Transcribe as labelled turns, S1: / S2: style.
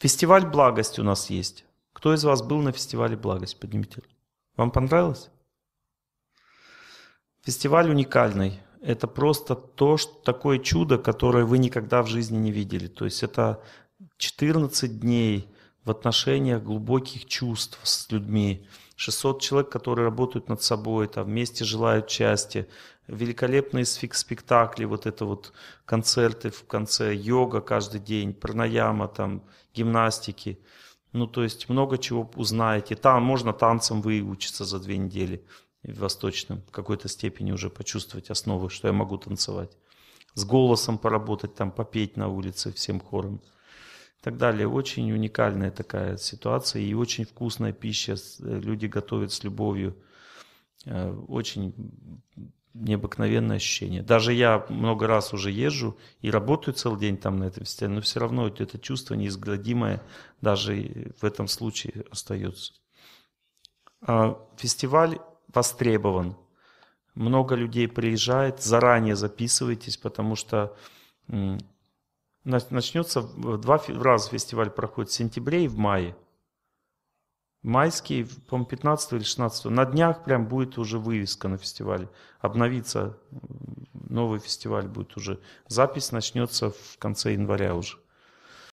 S1: Фестиваль «Благость» у нас есть. Кто из вас был на фестивале «Благость»? Поднимите. Вам понравилось? Фестиваль уникальный. Это просто то, что, такое чудо, которое вы никогда в жизни не видели. То есть это 14 дней – в отношениях глубоких чувств с людьми. 600 человек, которые работают над собой, там вместе желают счастья. Великолепные спектакли, вот это вот концерты в конце, йога каждый день, пранаяма, там, гимнастики. Ну, то есть много чего узнаете. Там можно танцам выучиться за две недели в восточном, в какой-то степени уже почувствовать основы, что я могу танцевать. С голосом поработать, там попеть на улице всем хором и так далее. Очень уникальная такая ситуация и очень вкусная пища. Э, люди готовят с любовью. Э, очень необыкновенное ощущение. Даже я много раз уже езжу и работаю целый день там на этом фестивале, но все равно это чувство неизгладимое даже в этом случае остается. А, фестиваль востребован. Много людей приезжает. Заранее записывайтесь, потому что Начнется в два раза фестиваль проходит в сентябре и в мае. Майский, по-моему, 15 или 16. На днях прям будет уже вывеска на фестивале. Обновится новый фестиваль будет уже. Запись начнется в конце января уже.